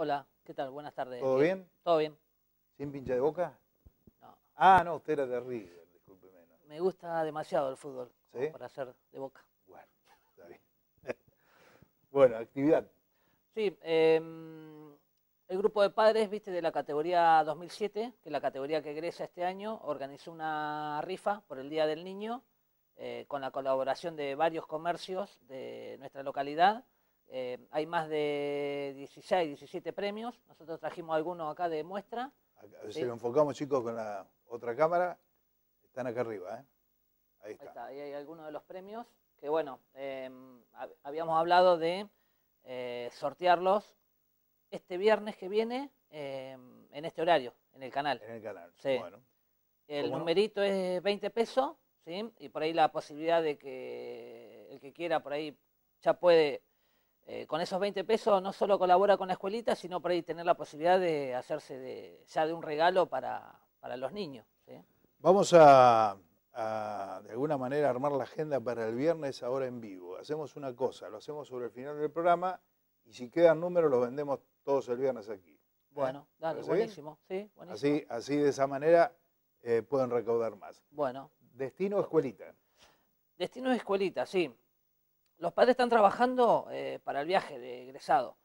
Hola, ¿qué tal? Buenas tardes. ¿Todo bien? Todo bien. ¿Sin pincha de boca? No. Ah, no, usted era de River, discúlpeme. Me gusta demasiado el fútbol para ser de boca. Bueno, está bien. bueno, actividad. Sí, em, el grupo de padres, viste, de la categoría 2007, que es la categoría que egresa este año, organizó una rifa por el Día del Niño eh, con la colaboración de varios comercios de nuestra localidad eh, hay más de 16, 17 premios. Nosotros trajimos algunos acá de muestra. Si lo enfocamos, chicos, con la otra cámara, están acá arriba. ¿eh? Ahí está. Ahí, está. Ahí hay algunos de los premios que, bueno, em, habíamos hablado de eh, sortearlos este viernes que viene em, en este horario, en el canal. En el canal, sí. El numerito es 20 pesos, ¿sí? Y por ahí la posibilidad de que el que quiera por ahí ya puede eh, con esos 20 pesos no solo colabora con la escuelita, sino para ahí tener la posibilidad de hacerse ya de un regalo para, los niños. Vamos a, de alguna manera, armar la agenda para el viernes ahora en vivo. Hacemos una cosa, lo hacemos sobre el final del programa y si quedan números los vendemos todos el viernes aquí. Bueno, ¿Eh? dale, buenísimo. Así, así de esa manera eh, pueden recaudar más. Bueno. Destino escuelita. Destino escuelita, sí. Los padres están trabajando eh, para el viaje de egresado.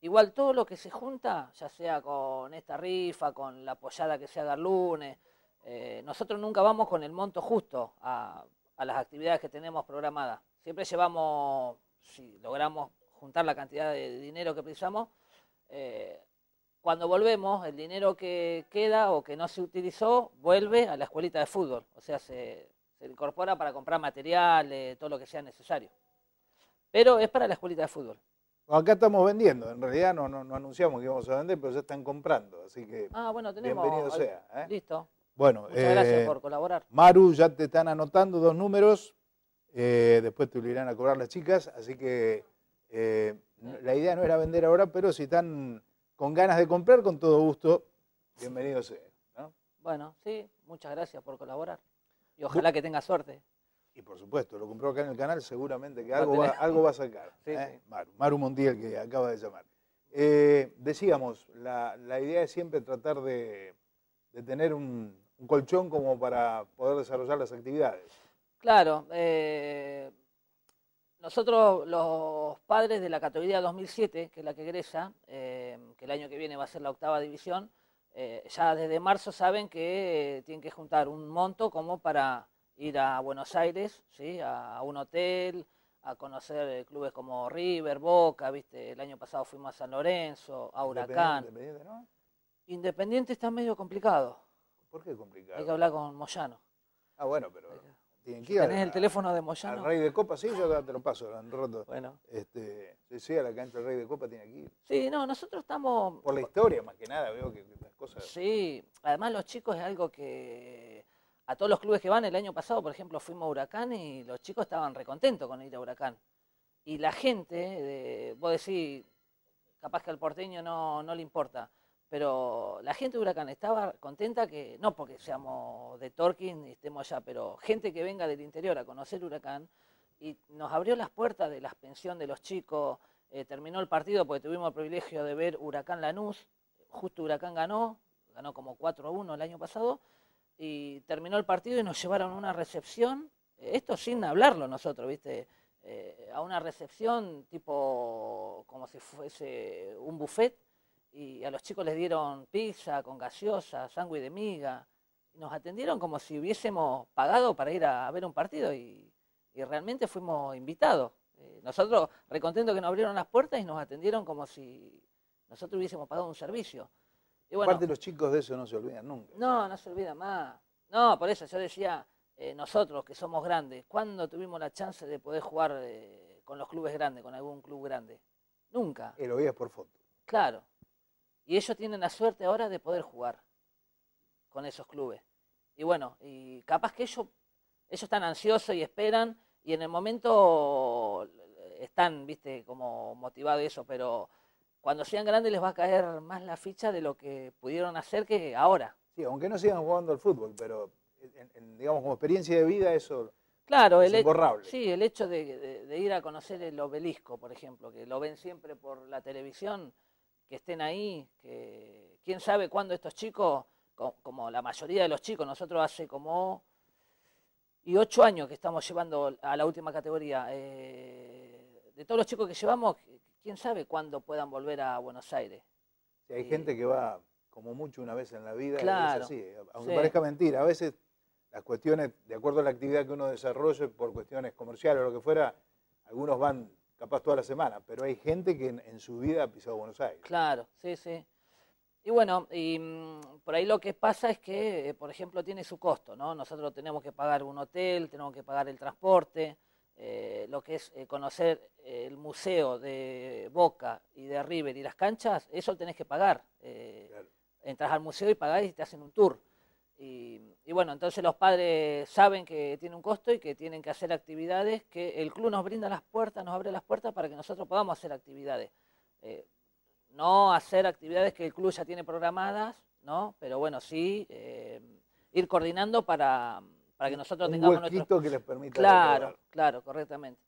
Igual todo lo que se junta, ya sea con esta rifa, con la apoyada que se haga el lunes, eh, nosotros nunca vamos con el monto justo a, las actividades que tenemos programadas. Siempre llevamos, si logramos juntar la cantidad de dinero que precisamos, eh, cuando volvemos, el dinero que queda o que no se utilizó vuelve a la escuelita de fútbol. O sea, se, se incorpora para comprar materiales, todo lo que sea necesario. Pero es para la escuelita de fútbol. Acá estamos vendiendo, en realidad no, anunciamos que íbamos a vender, pero ya están comprando, así que ah, bueno, tenemos, bienvenido sea. ¿eh? Listo. Bueno, Muchas gracias eh, por colaborar. Maru, ya te están anotando dos números, eh, después te lo irán a cobrar las chicas, así que la idea no era vender ahora, pero si están con ganas de comprar, con todo gusto, bienvenido sea. Bueno, sí, muchas gracias por colaborar. Y ojalá que tenga suerte. Y por supuesto, lo compró acá en el canal, seguramente que algo, va, algo va a sacar. ¿eh? Maru, Maru, Montiel, que acaba de llamar. Eh, decíamos, la, idea es siempre tratar de, tener un, colchón como para poder desarrollar las actividades. Claro. Eh, nosotros, los padres de la categoría 2007, que es la que egresa, que el año que viene va a ser la octava división, ya desde marzo saben que tienen que juntar un monto como para ir a Buenos Aires, ¿sí? a un hotel, a conocer eh, clubes como River, Boca, ¿viste? el año pasado fuimos a San Lorenzo, a Huracán. Independiente, ¿no? Independiente está medio complicado. ¿Por qué complicado? Hay que hablar con Moyano. Ah, bueno, pero... Tienen que ir ¿Tenés el teléfono de Moyano? Al Rey de Copa, sí, yo te lo paso, lo han roto. Bueno. Este, sí, a la cancha del Rey de Copa tiene aquí. Sí, no, nosotros estamos... Por la historia, más que nada, veo que las cosas... Sí, además los chicos es algo que a todos los clubes que van, el año pasado, por ejemplo, fuimos a Huracán y los chicos estaban recontentos con ir a Huracán. Y la gente, de, vos decís, capaz que al porteño no, no le importa, pero la gente de Huracán estaba contenta que, no porque seamos de Torquín y estemos allá, pero gente que venga del interior a conocer Huracán, y nos abrió las puertas de la pensión de los chicos, eh, terminó el partido porque tuvimos el privilegio de ver Huracán Lanús, justo Huracán ganó, ganó como 4 1 el año pasado, y terminó el partido y nos llevaron a una recepción, esto sin hablarlo nosotros, ¿viste? Eh, a una recepción tipo como si fuese un buffet y a los chicos les dieron pizza con gaseosa, sándwich de miga, nos atendieron como si hubiésemos pagado para ir a, ver un partido y, realmente fuimos invitados. Eh, nosotros, recontentos que nos abrieron las puertas y nos atendieron como si nosotros hubiésemos pagado un servicio. Aparte los chicos de eso no se olvidan nunca. No, no se olvida más. No, por eso yo decía, eh, nosotros que somos grandes, ¿cuándo tuvimos la chance de poder jugar eh, con los clubes grandes, con algún club grande? Nunca. Y lo veías por foto. Claro. Y ellos tienen la suerte ahora de poder jugar con esos clubes. Y bueno, y capaz que ellos, ellos están ansiosos y esperan, y en el momento eh, están, viste, como motivados eso, pero cuando sean grandes les va a caer más la ficha de lo que pudieron hacer que ahora. Sí, aunque no sigan jugando al fútbol, pero digamos como experiencia de vida eso es el sí, el hecho de, ir a conocer el obelisco, por ejemplo, que lo ven siempre por la televisión, que estén ahí, que quién sabe cuándo estos chicos, como, la mayoría de los chicos, nosotros hace como y ocho años que estamos llevando a la última categoría. Eh, de todos los chicos que llevamos, quién sabe cuándo puedan volver a Buenos Aires. Sí, hay gente que eh, va como mucho una vez en la vida, claro. es así. Eh, aunque parezca mentira, a veces las cuestiones, de acuerdo a la actividad que uno desarrolla, por cuestiones comerciales o lo que fuera, algunos van capaz toda la semana, pero hay gente que en, su vida ha pisado Buenos Aires. Claro, sí, sí. Y bueno, y, mm, por ahí lo que pasa es que, eh, por ejemplo, tiene su costo, ¿no? Nosotros tenemos que pagar un hotel, tenemos que pagar el transporte, eh, lo que es eh, conocer eh, el museo de Boca y de River y las canchas, eso lo tenés que pagar. Entras al museo y pagás y te hacen un tour. Y, bueno, entonces los padres saben que tiene un costo y que tienen que hacer actividades, que el club nos brinda las puertas, nos abre las puertas para que nosotros podamos hacer actividades. no hacer actividades que el club ya tiene programadas, ¿no? Pero bueno, sí ir coordinando para, para que nosotros tengamos huequito que les permita. Claro, claro, correctamente.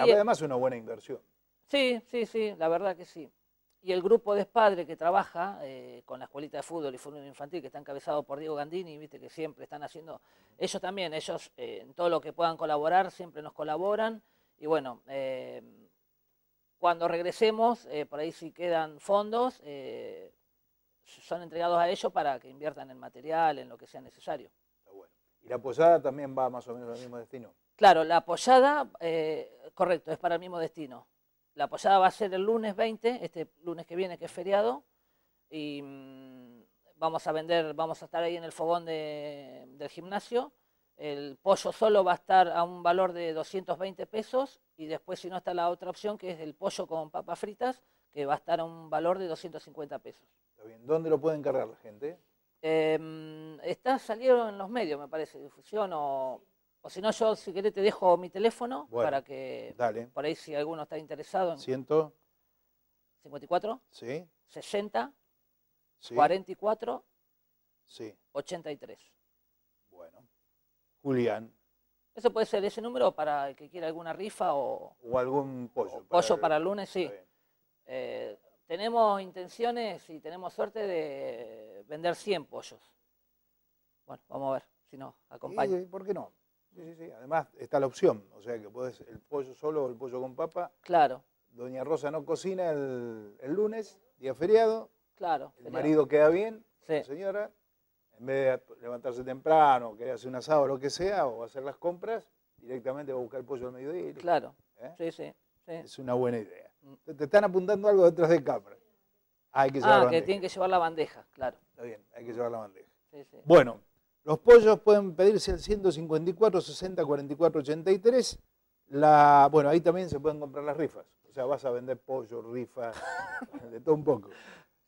además es una buena inversión. Sí, sí, sí, la verdad que sí. Y el grupo de padres que trabaja eh, con la escuelita de fútbol y fútbol infantil, que está encabezado por Diego Gandini, viste que siempre están haciendo, ellos también, ellos eh, en todo lo que puedan colaborar, siempre nos colaboran. Y bueno, eh, cuando regresemos, por ahí si quedan fondos, son entregados a ellos para que inviertan en material, en lo que sea necesario. ¿Y la posada también va más o menos al mismo destino? Claro, la posada, eh, correcto, es para el mismo destino. La posada va a ser el lunes 20, este lunes que viene, que es feriado, y mm, vamos a vender, vamos a estar ahí en el fogón del gimnasio. El pollo solo va a estar a un valor de 220 pesos y después si no está la otra opción que es el pollo con papas fritas que va a estar a un valor de 250 pesos. Está bien, ¿dónde lo pueden cargar la gente? Em, está, salieron en los medios, me parece, difusión o... si no, yo si querés te dejo mi teléfono para que por ahí si alguno está interesado. En 154. Sí. 60. Sí. 44. Sí. 83. Bueno. Julián. Eso puede ser ese número para el que quiera alguna rifa o... O algún pollo. para pollo para lunes, sí tenemos intenciones y tenemos suerte de vender 100 pollos. Bueno, vamos a ver si no, acompaña. ¿Por qué no? Sí, sí, sí. Además está la opción, o sea que puedes el pollo solo o el pollo con papa. Claro. Doña Rosa no cocina el, lunes, día feriado. Claro. El marido queda bien, la señora. En vez de levantarse temprano, querer hacer un asado o lo que sea, o hacer las compras, directamente va a buscar el pollo al mediodía. Claro. ¿Eh? sí, sí. Es una buena idea. Te, están apuntando algo detrás de cámara. Ah, hay que ah, que tienen que llevar la bandeja, claro. Está bien, hay que llevar la bandeja. Sí, sí. Bueno, los pollos pueden pedirse al 154, 60, 44, 83. La, bueno, ahí también se pueden comprar las rifas. O sea, vas a vender pollo, rifa, de todo un poco.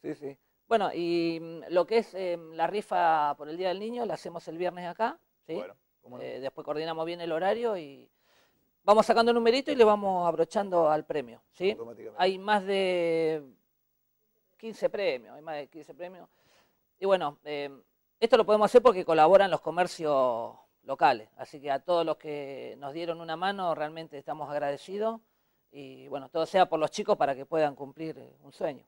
Sí, sí. Bueno, y mm, lo que es em, la rifa por el Día del Niño la hacemos el viernes acá. Bueno, eh, después coordinamos bien el horario y Vamos sacando el numerito y le vamos abrochando al premio. ¿sí? Hay más de 15 premios, hay más de 15 premios. Y bueno, eh, esto lo podemos hacer porque colaboran los comercios locales. Así que a todos los que nos dieron una mano, realmente estamos agradecidos. Y bueno, todo sea por los chicos para que puedan cumplir un sueño.